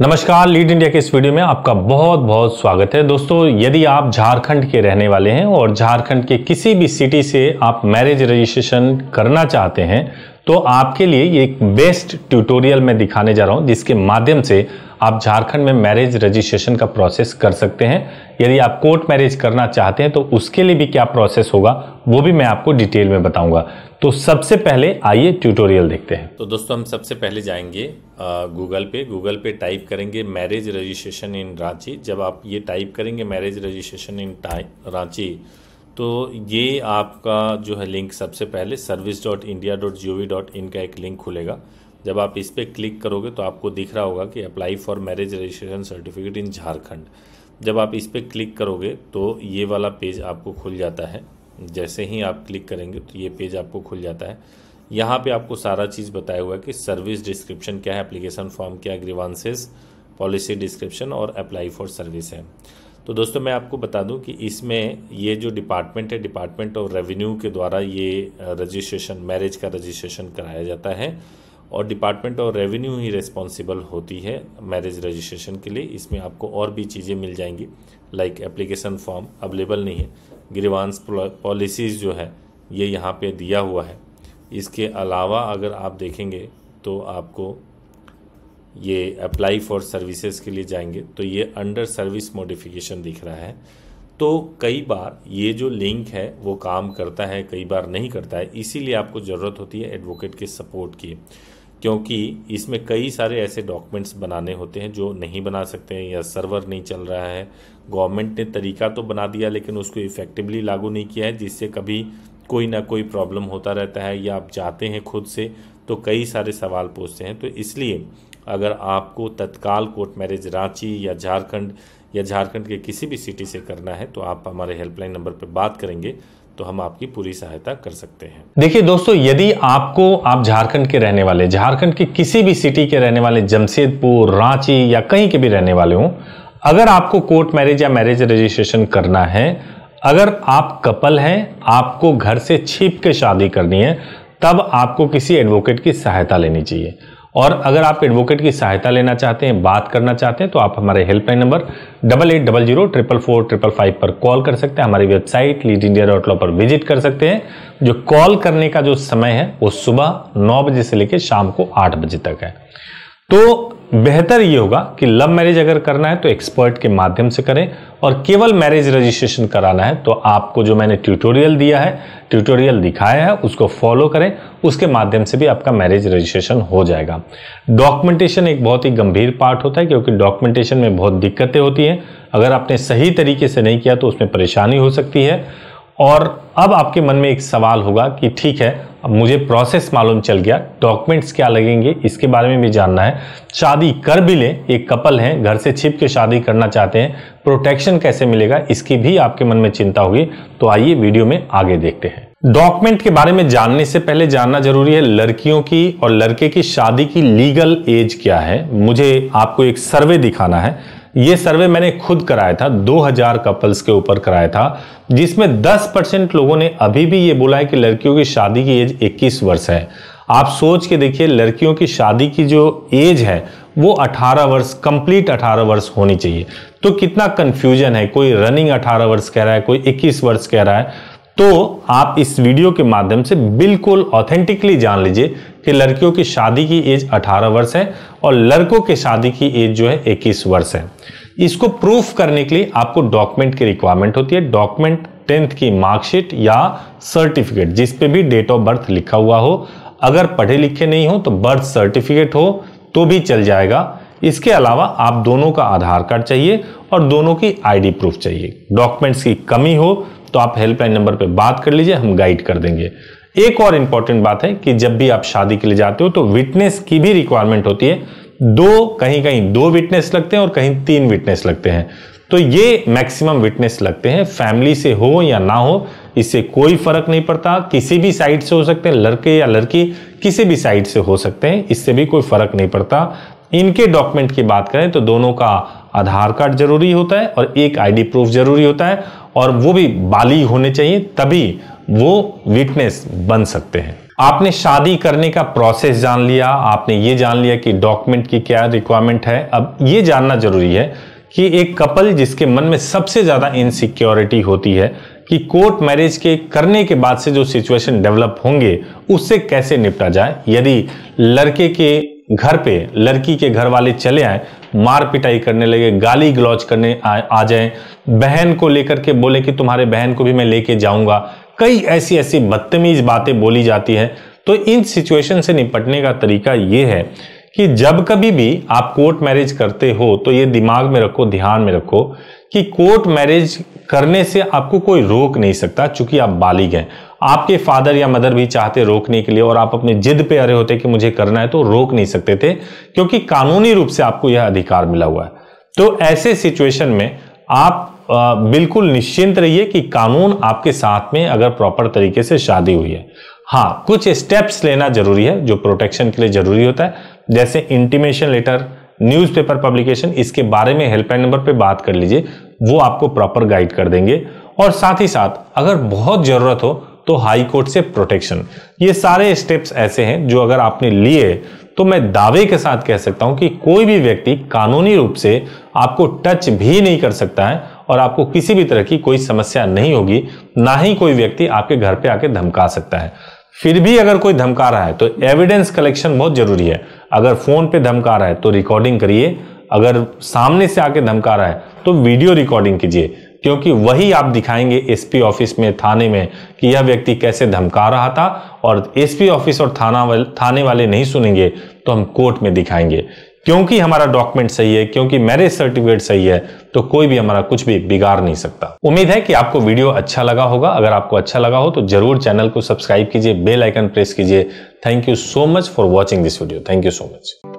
नमस्कार lead India के इस वीडियो में आपका बहुत बहुत स्वागत है दोस्तों यदि आप झारखंड के रहने वाले हैं और झारखंड के किसी भी सिटी से आप मैरिज रजिस्ट्रेशन करना चाहते हैं तो आपके लिए ये एक बेस्ट ट्यूटोरियल मैं दिखाने जा रहा हूँ जिसके माध्यम से आप झारखंड में मैरिज रजिस्ट्रेशन का प्रोसेस कर सकते हैं यदि आप कोर्ट मैरिज करना चाहते हैं तो उसके लिए भी क्या प्रोसेस होगा वो भी मैं आपको डिटेल में बताऊंगा तो सबसे पहले आइए ट्यूटोरियल देखते हैं तो दोस्तों हम सबसे पहले जाएंगे गूगल पे गूगल पे टाइप करेंगे मैरिज रजिस्ट्रेशन इन रांची जब आप ये टाइप करेंगे मैरिज रजिस्ट्रेशन इन रांची तो ये आपका जो है लिंक सबसे पहले service dot India dot G O V dot in का एक लिंक खुलेगा जब आप इस पर क्लिक करोगे तो आपको दिख रहा होगा कि apply for marriage registration certificate in Jharkhand जब आप इस पर क्लिक करोगे तो ये वाला पेज आपको खुल जाता है जैसे ही आप क्लिक करेंगे तो ये पेज आपको खुल जाता है यहाँ पे आपको सारा चीज़ बताया हुआ है कि सर्विस डिस्क्रिप्शन क्या है एप्लीकेशन फॉर्म क्या ग्रीवांसेस पॉलिसी डिस्क्रिप्शन और अप्लाई फॉर सर्विस है तो दोस्तों मैं आपको बता दूं कि इसमें ये जो डिपार्टमेंट है डिपार्टमेंट ऑफ रेवेन्यू के द्वारा ये रजिस्ट्रेशन मैरिज का रजिस्ट्रेशन कराया जाता है और डिपार्टमेंट ऑफ रेवेन्यू ही रिस्पॉन्सिबल होती है मैरिज रजिस्ट्रेशन के लिए इसमें आपको और भी चीज़ें मिल जाएंगी लाइक एप्लीकेशन फॉर्म अवेलेबल नहीं है ग्रीवांस पॉलिसीज़ जो है ये यहाँ पे दिया हुआ है इसके अलावा अगर आप देखेंगे तो आपको ये अप्लाई फॉर सर्विसेज के लिए जाएंगे तो ये अंडर सर्विस मॉडिफिकेशन दिख रहा है तो कई बार ये जो लिंक है वो काम करता है कई बार नहीं करता है इसीलिए आपको ज़रूरत होती है एडवोकेट के सपोर्ट की क्योंकि इसमें कई सारे ऐसे डॉक्यूमेंट्स बनाने होते हैं जो नहीं बना सकते हैं या सर्वर नहीं चल रहा है गवर्नमेंट ने तरीका तो बना दिया लेकिन उसको इफ़ेक्टिवली लागू नहीं किया है जिससे कभी कोई ना कोई प्रॉब्लम होता रहता है या आप जाते हैं खुद से तो कई सारे सवाल पूछते हैं तो इसलिए अगर आपको तत्काल कोर्ट मैरिज रांची या झारखंड या झारखंड के किसी भी सिटी से करना है तो आप हमारे हेल्पलाइन नंबर पर बात करेंगे तो हम आपकी पूरी सहायता कर सकते हैं देखिए दोस्तों यदि आपको आप झारखंड के रहने वाले झारखंड के किसी भी सिटी के रहने वाले जमशेदपुर रांची या कहीं के भी रहने वाले हों अगर आपको कोर्ट मैरिज या मैरिज रजिस्ट्रेशन करना है अगर आप कपल हैं आपको घर से छिप के शादी करनी है तब आपको किसी एडवोकेट की सहायता लेनी चाहिए और अगर आप एडवोकेट की सहायता लेना चाहते हैं बात करना चाहते हैं तो आप हमारे helpline number double eight double zero triple four triple five पर कॉल कर सकते हैं हमारी website lead India dot law पर विजिट कर सकते हैं जो कॉल करने का जो समय है वो सुबह नौ बजे से लेकर शाम को आठ बजे तक है तो बेहतर ये होगा कि लव मैरिज अगर करना है तो एक्सपर्ट के माध्यम से करें और केवल मैरिज रजिस्ट्रेशन कराना है तो आपको जो मैंने ट्यूटोरियल दिया है ट्यूटोरियल दिखाया है उसको फॉलो करें उसके माध्यम से भी आपका मैरिज रजिस्ट्रेशन हो जाएगा डॉक्यूमेंटेशन एक बहुत ही गंभीर पार्ट होता है क्योंकि डॉक्यूमेंटेशन में बहुत दिक्कतें होती हैं अगर आपने सही तरीके से नहीं किया तो उसमें परेशानी हो सकती है और अब आपके मन में एक सवाल होगा कि ठीक है अब मुझे प्रोसेस मालूम चल गया डॉक्यूमेंट्स क्या लगेंगे इसके बारे में भी जानना है शादी कर भी लें एक कपल हैं घर से छिप के शादी करना चाहते हैं प्रोटेक्शन कैसे मिलेगा इसकी भी आपके मन में चिंता होगी तो आइए वीडियो में आगे देखते हैं डॉक्यूमेंट के बारे में जानने से पहले जानना जरूरी है लड़कियों की और लड़के की शादी की लीगल एज क्या है मुझे आपको एक सर्वे दिखाना है ये सर्वे मैंने खुद कराया था 2000 कपल्स के ऊपर कराया था जिसमें 10 परसेंट लोगों ने अभी भी ये बोला है कि लड़कियों की शादी की एज 21 वर्ष है आप सोच के देखिए लड़कियों की शादी की जो एज है वो 18 वर्ष कंप्लीट 18 वर्ष होनी चाहिए तो कितना कंफ्यूजन है कोई रनिंग 18 वर्ष कह रहा है कोई 21 वर्ष कह रहा है तो आप इस वीडियो के माध्यम से बिल्कुल ऑथेंटिकली जान लीजिए कि लड़कियों की शादी की एज 18 वर्ष है और लड़कों के शादी की एज जो है 21 वर्ष है इसको प्रूफ करने के लिए आपको डॉक्यूमेंट की रिक्वायरमेंट होती है डॉक्यूमेंट टेंथ की मार्कशीट या सर्टिफिकेट जिस पे भी डेट ऑफ बर्थ लिखा हुआ हो अगर पढ़े लिखे नहीं हो तो बर्थ सर्टिफिकेट हो तो भी चल जाएगा इसके अलावा आप दोनों का आधार कार्ड चाहिए और दोनों की आईडी प्रूफ चाहिए डॉक्यूमेंट्स की कमी हो तो आप हेल्पलाइन नंबर पर बात कर लीजिए हम गाइड कर देंगे एक और इंपॉर्टेंट बात है कि जब भी आप शादी के लिए जाते हो तो विटनेस की भी रिक्वायरमेंट होती है दो कहीं कहीं दो विटनेस लगते हैं और कहीं तीन विटनेस लगते हैं तो ये मैक्सिमम विटनेस लगते हैं फैमिली से हो या ना हो इससे कोई फर्क नहीं पड़ता किसी भी साइड से हो सकते हैं लड़के या लड़की किसी भी साइड से हो सकते हैं इससे भी कोई फर्क नहीं पड़ता इनके डॉक्यूमेंट की बात करें तो दोनों का आधार कार्ड जरूरी होता है और एक आईडी प्रूफ जरूरी होता है और वो भी बाली होने चाहिए तभी वो वीकनेस बन सकते हैं आपने शादी करने का प्रोसेस जान लिया आपने ये जान लिया कि डॉक्यूमेंट की क्या रिक्वायरमेंट है अब ये जानना जरूरी है कि एक कपल जिसके मन में सबसे ज़्यादा इनसिक्योरिटी होती है कि कोर्ट मैरिज के करने के बाद से जो सिचुएशन डेवलप होंगे उससे कैसे निपटा जाए यदि लड़के के घर पे लड़की के घर वाले चले आए मार पिटाई करने लगे गाली गलौज करने आ, आ जाए बहन को लेकर के बोले कि तुम्हारे बहन को भी मैं लेके जाऊंगा कई ऐसी ऐसी बदतमीज बातें बोली जाती है तो इन सिचुएशन से निपटने का तरीका ये है कि जब कभी भी आप कोर्ट मैरिज करते हो तो ये दिमाग में रखो ध्यान में रखो कि कोर्ट मैरिज करने से आपको कोई रोक नहीं सकता चूंकि आप बालिग हैं आपके फादर या मदर भी चाहते रोकने के लिए और आप अपने जिद पे अरे होते कि मुझे करना है तो रोक नहीं सकते थे क्योंकि कानूनी रूप से आपको यह अधिकार मिला हुआ है तो ऐसे सिचुएशन में आप बिल्कुल निश्चिंत रहिए कि कानून आपके साथ में अगर प्रॉपर तरीके से शादी हुई है हाँ कुछ स्टेप्स लेना जरूरी है जो प्रोटेक्शन के लिए जरूरी होता है जैसे इंटीमेशन लेटर न्यूज़पेपर पब्लिकेशन इसके बारे में हेल्पलाइन नंबर पे बात कर लीजिए वो आपको प्रॉपर गाइड कर देंगे और साथ ही साथ अगर बहुत ज़रूरत हो तो हाई कोर्ट से प्रोटेक्शन ये सारे स्टेप्स ऐसे हैं जो अगर आपने लिए तो मैं दावे के साथ कह सकता हूं कि कोई भी व्यक्ति कानूनी रूप से आपको टच भी नहीं कर सकता है और आपको किसी भी तरह की कोई समस्या नहीं होगी ना ही कोई व्यक्ति आपके घर पे आके धमका सकता है फिर भी अगर कोई धमका रहा है तो एविडेंस कलेक्शन बहुत जरूरी है अगर फ़ोन पे धमका रहा है तो रिकॉर्डिंग करिए अगर सामने से आके धमका रहा है तो वीडियो रिकॉर्डिंग कीजिए क्योंकि वही आप दिखाएंगे एसपी ऑफिस में थाने में कि यह व्यक्ति कैसे धमका रहा था और एसपी ऑफिस और थाना वाले थाने वाले नहीं सुनेंगे तो हम कोर्ट में दिखाएंगे क्योंकि हमारा डॉक्यूमेंट सही है क्योंकि मैरिज सर्टिफिकेट सही है तो कोई भी हमारा कुछ भी बिगाड़ नहीं सकता उम्मीद है कि आपको वीडियो अच्छा लगा होगा अगर आपको अच्छा लगा हो तो जरूर चैनल को सब्सक्राइब कीजिए बेल आइकन प्रेस कीजिए thank you so much for watching this video thank you so much